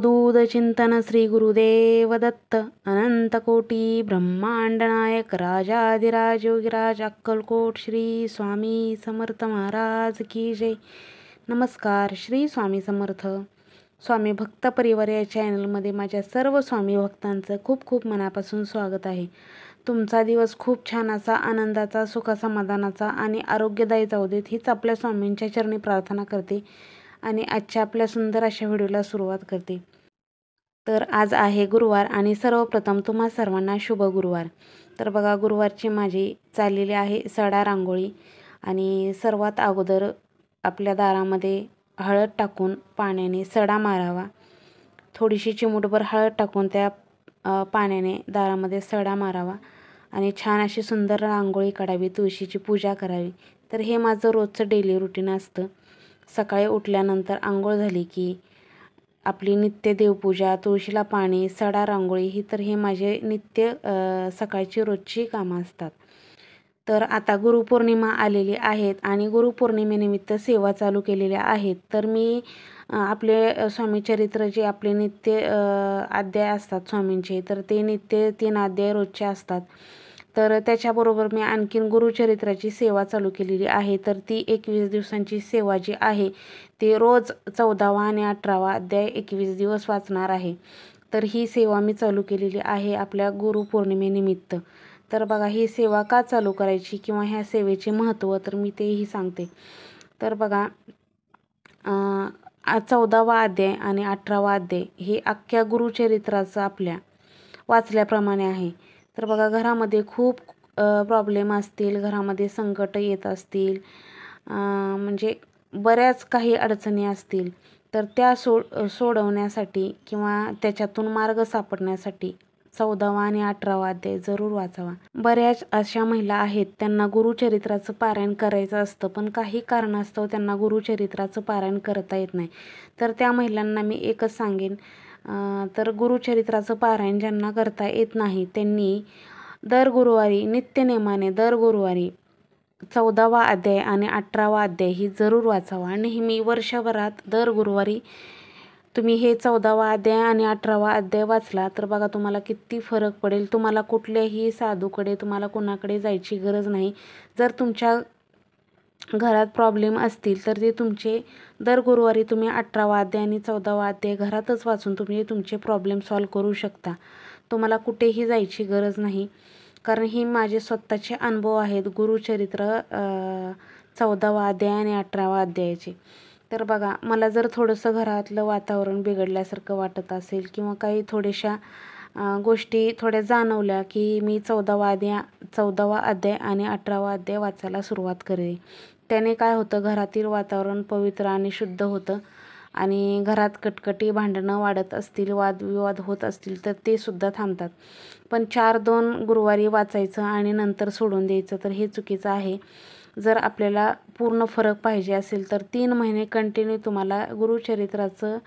अवधूत चिंतन श्री गुरुदेव दत्त अनंतकोटी ब्रह्मांडनायक राजाधिराज योगीराज अक्कलकोट श्री स्वामी समर्थ महाराज की जय नमस्कार श्री स्वामी समर्थ स्वामी भक्त परिवार या चॅनलमध्ये माझ्या सर्व स्वामी भक्तांचं खूप खूप मनापासून स्वागत आहे तुमचा दिवस खूप छान असा आनंदाचा सुखासमाधानाचा आणि आरोग्यदायी जाऊ देत हीच आपल्या स्वामींच्या चरणी प्रार्थना करते आणि आजच्या आपल्या सुंदर अशा व्हिडिओला सुरुवात करते तर आज आहे गुरुवार आणि सर्वप्रथम तुम्हा सर्वांना शुभ गुरुवार तर बघा गुरुवारची माझी चाललेली आहे सडा रांगोळी आणि सर्वात अगोदर आपल्या दारामध्ये हळद टाकून पाण्याने सडा मारावा थोडीशी चिमूटभर हळद टाकून त्या पाण्याने दारामध्ये सडा मारावा आणि छान अशी सुंदर रांगोळी काढावी तुळशीची पूजा करावी तर हे माझं रोजचं डेली रुटीन असतं सकाळी उठल्यानंतर आंघोळ झाली की आपली नित्य देवपूजा तुळशीला पाणी सडा रांगोळी ही तर हे माझे नित्य सकाळची रोजची कामं असतात तर आता गुरुपौर्णिमा आलेली आहेत आणि गुरुपौर्णिमेनिमित्त सेवा चालू केलेल्या आहेत तर मी आपले स्वामी चरित्र जे आपले नित्य अध्याय असतात स्वामींचे तर ते नित्य तीन अध्याय रोजचे असतात तर त्याच्याबरोबर मी आणखीन गुरुचरित्राची सेवा चालू केलेली आहे तर ती एकवीस दिवसांची सेवा जी आहे ती रोज चौदावा आणि अठरावा अध्याय एकवीस दिवस वाचणार आहे तर ही सेवा मी चालू केलेली आहे आपल्या गुरुपौर्णिमेनिमित्त तर बघा ही सेवा का चालू करायची किंवा ह्या सेवेचे महत्त्व तर मी तेही सांगते तर बघा चौदावा अध्याय आणि अठरावा अध्याय हे अख्ख्या गुरुचरित्राचं आपल्या वाचल्याप्रमाणे आहे तर बघा घरामध्ये खूप प्रॉब्लेम असतील घरामध्ये संकट येत असतील म्हणजे बऱ्याच काही अडचणी असतील तर त्या सो सोडवण्यासाठी किंवा त्याच्यातून मार्ग सापडण्यासाठी चौदावा आणि अठरावा अध्याय जरूर वाचावा बऱ्याच अशा महिला आहेत त्यांना गुरुचरित्राचं पारायण करायचं असतं पण काही कारणास्तव त्यांना गुरुचरित्राचं पारायण करता येत नाही तर त्या महिलांना मी एकच सांगेन तर गुरुचरित्राचं पारायण ज्यांना करता येत नाही त्यांनी दर गुरुवारी नित्यनेमाने दर गुरुवारी चौदावा अध्याय आणि अठरावा अध्याय ही जरूर वाचावा नेहमी वर्षभरात दर गुरुवारी तुम्ही हे चौदावा अध्याय आणि अठरावा अध्याय वाचला तर बघा तुम्हाला किती फरक पडेल तुम्हाला कुठल्याही साधूकडे तुम्हाला कोणाकडे जायची गरज नाही जर तुमच्या घरात प्रॉब्लेम असतील तर ते तुमचे दर गुरुवारी तुम्ही अठरा वाद्य आणि चौदा वाद्य घरातच वाचून तुम्ही तुमचे प्रॉब्लेम सॉल्व करू शकता तुम्हाला कुठेही जायची गरज नाही कारण हे माझे स्वतःचे अनुभव आहेत गुरुचरित्र चौदा वाद्य आणि अठरा वाद्यायचे तर बघा मला जर थोडंसं घरातलं वातावरण बिघडल्यासारखं वाटत असेल किंवा काही थोड्याशा गोष्टी थोड्या जाणवल्या की मी चौदावा अध्याय चौदावा अध्याय आणि अठरावा अध्याय वाचायला सुरुवात करेल त्याने काय होतं घरातील वातावरण पवित्र आणि शुद्ध होतं आणि घरात कटकटी भांडणं वाढत असतील वादविवाद होत असतील तर ते सुद्धा थांबतात पण चार दोन गुरुवारी वाचायचं आणि नंतर सोडून द्यायचं तर हे चुकीचं आहे जर आपल्याला पूर्ण फरक पाहिजे असेल तर तीन महिने कंटिन्यू तुम्हाला गुरुचरित्राचं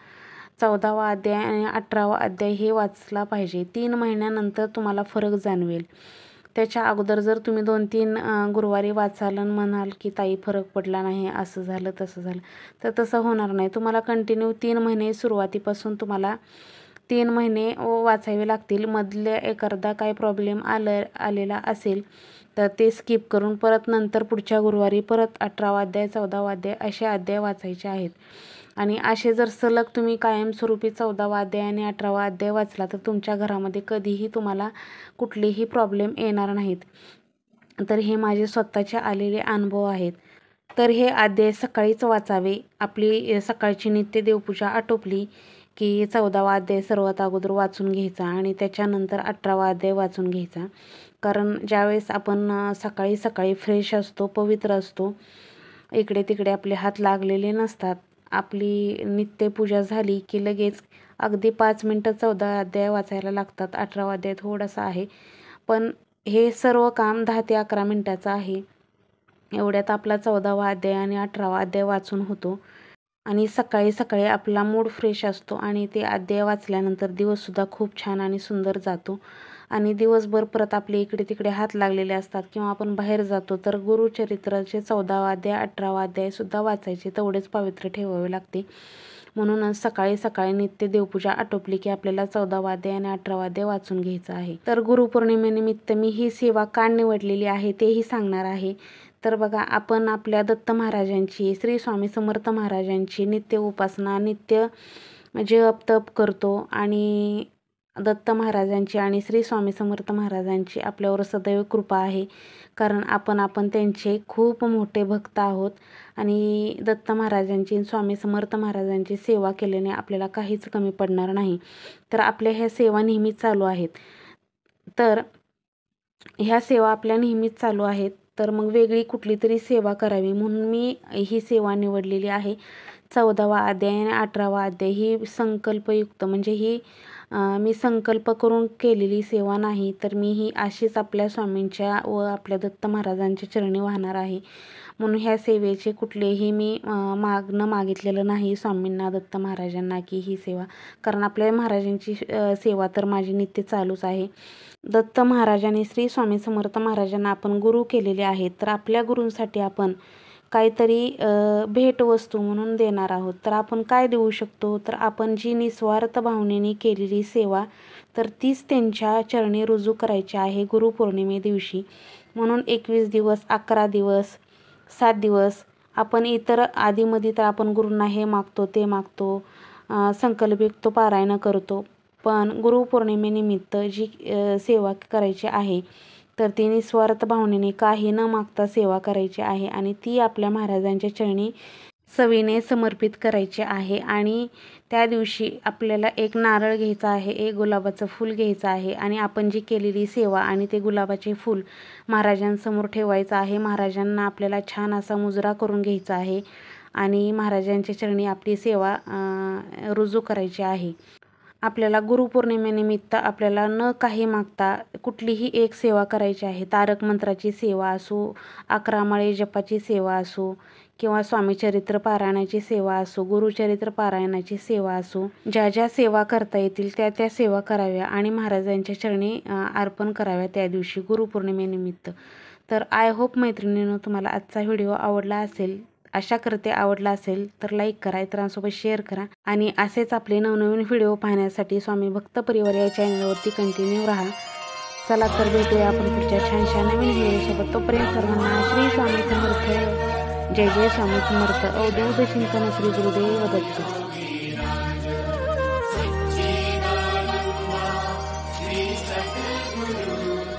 चौदावा अध्याय आणि अठरावा अध्याय हे वाचला पाहिजे तीन महिन्यानंतर तुम्हाला फरक जाणवेल त्याच्या अगोदर जर तुम्ही दोन तीन गुरुवारी वाचाल म्हणाल की ताई फरक पडला नाही असं झालं तसं झालं तर तसं होणार नाही तुम्हाला कंटिन्यू तीन महिने सुरुवातीपासून तुम्हाला तीन महिने वाचावे लागतील मधल्या एखादा काय प्रॉब्लेम आलं आलेला असेल तर ते स्किप करून परत नंतर पुढच्या गुरुवारी परत अठरावा अध्याय चौदावा अध्याय असे अध्याय वाचायचे आहेत आणि असे जर सलग तुम्ही कायमस्वरूपी चौदावा अध्याय आणि अठरावा अध्याय वाचला तर तुमच्या घरामध्ये कधीही तुम्हाला कुठलेही प्रॉब्लेम येणार नाहीत तर हे माझे स्वतःचे आलेले अनुभव आहेत तर हे अध्याय सकाळीच वाचावे आपली सकाळची नित्य देवपूजा आटोपली की चौदावा अध्याय सर्वात अगोदर वाचून घ्यायचा आणि त्याच्यानंतर अठरावा अध्याय वाचून घ्यायचा कारण ज्यावेळेस आपण सकाळी सकाळी फ्रेश असतो पवित्र असतो इकडे तिकडे आपले हात लागलेले नसतात आपली नित्यपूजा झाली की लगेच अगदी पाच मिनटं चौदा अध्याय वाचायला लागतात अठरावा अध्याय थोडासा आहे पण हे सर्व काम दहा ते अकरा मिनटाचं आहे एवढ्यात आपला चौदावा अध्याय आणि अठरावा अध्याय वाचून होतो आणि सकाळी सकाळी आपला मूड फ्रेश असतो आणि ते अध्याय वाचल्यानंतर दिवससुद्धा खूप छान आणि सुंदर जातो आणि दिवसभर परत आपले इकडे तिकडे हात लागलेले असतात किंवा आपण बाहेर जातो तर गुरुचरित्राचे चौदावा अध्याय अठरावा सुद्धा वाचायचे तेवढेच पवित्र ठेवावे लागते म्हणूनच सकाळी सकाळी नित्य देवपूजा आटोपली की आपल्याला चौदा वाद्य आणि अठरा वाद्य वाचून घ्यायचं आहे तर गुरुपौर्णिमेनिमित्त मी ही सेवा का निवडलेली आहे तेही सांगणार आहे तर बघा आपण आपल्या दत्त महाराजांची श्री स्वामी समर्थ महाराजांची नित्य उपासना नित्य जे म्हणजे अपतप करतो आणि दत्त महाराजांची आणि श्री स्वामी समर्थ महाराजांची आपल्यावर सदैव कृपा आहे कारण आपण आपण त्यांचे खूप मोठे भक्त आहोत आणि दत्त महाराजांची स्वामी समर्थ महाराजांची सेवा केल्याने आपल्याला काहीच कमी पडणार नाही तर आपल्या ह्या सेवा नेहमीच चालू आहेत तर ह्या सेवा आपल्या नेहमीच चालू आहेत तर मग वेगळी कुठली तरी सेवा करावी म्हणून मी ही सेवा निवडलेली आहे चौदावा अध्याय आणि अठरावा अध्याय ही संकल्पयुक्त म्हणजे ही मी संकल्प करून केलेली सेवा नाही तर मी ही अशीच आपल्या स्वामींच्या व आपल्या दत्त महाराजांच्या चरणी वाहणार आहे म्हणून ह्या सेवेचे कुठलेही मी मागणं मागितलेलं नाही स्वामींना दत्त महाराजांना की ही सेवा कारण आपल्या महाराजांची सेवा तर माझी नित्य चालूच आहे दत्त महाराजांनी श्री स्वामी समर्थ महाराजांना आपण गुरु केलेले आहेत तर आपल्या गुरूंसाठी आपण काहीतरी भेटवस्तू म्हणून देणार आहोत तर आपण काय देऊ शकतो तर आपण जी निस्वार्थ भावनेने केलेली सेवा तर तीच त्यांच्या चरणी रुजू करायची आहे गुरुपौर्णिमे दिवशी म्हणून एकवीस दिवस अकरा दिवस सात दिवस आपण इतर आधीमध्ये तर आपण गुरूंना हे मागतो ते मागतो संकल्पयुक्त पारायणं करतो पण गुरुपौर्णिमेनिमित्त जी सेवा करायची आहे तर ती निस्वार्थ भावनेने काही न मागता सेवा करायची आहे आणि ती आपल्या महाराजांच्या चरणी सवीने समर्पित करायची आहे आणि त्या दिवशी आपल्याला एक नारळ घ्यायचा आहे एक गुलाबाचं फूल घ्यायचं आहे आणि आपण जी केलेली सेवा आणि ते गुलाबाचे फूल महाराजांसमोर ठेवायचं आहे महाराजांना आपल्याला छान असा मुजरा करून घ्यायचा आहे आणि महाराजांच्या चरणी आपली सेवा रुजू करायची आहे आपल्याला गुरुपौर्णिमेनिमित्त आपल्याला न काही मागता कुठलीही एक सेवा करायची आहे तारक मंत्राची सेवा असो अकरामाळे जपाची सेवा असो किंवा स्वामीचरित्र पारायणाची सेवा असो गुरुचरित्र पारायणाची सेवा असो ज्या ज्या सेवा करता येतील त्या त्या सेवा कराव्या आणि महाराजांच्या चरणी अर्पण कराव्या त्या दिवशी गुरुपौर्णिमेनिमित्त तर आय होप मैत्रिणीनं तुम्हाला आजचा व्हिडिओ आवडला असेल अशा करते आवडला असेल तर लाईक करा इतरांसोबत शेअर करा आणि असेच आपले नवनवीन व्हिडिओ पाहण्यासाठी स्वामी भक्त परिवार या चॅनलवरती कंटिन्यू राहा चला तर भेटूया आपण पुढच्या छानशा नवीन व्हिडिओसोबत तोपर्यंत सर्वांना श्री स्वामी समर्थ जय जय स्वामी समर्थ अवधूत चिंतन श्री गुरुदेव दत्त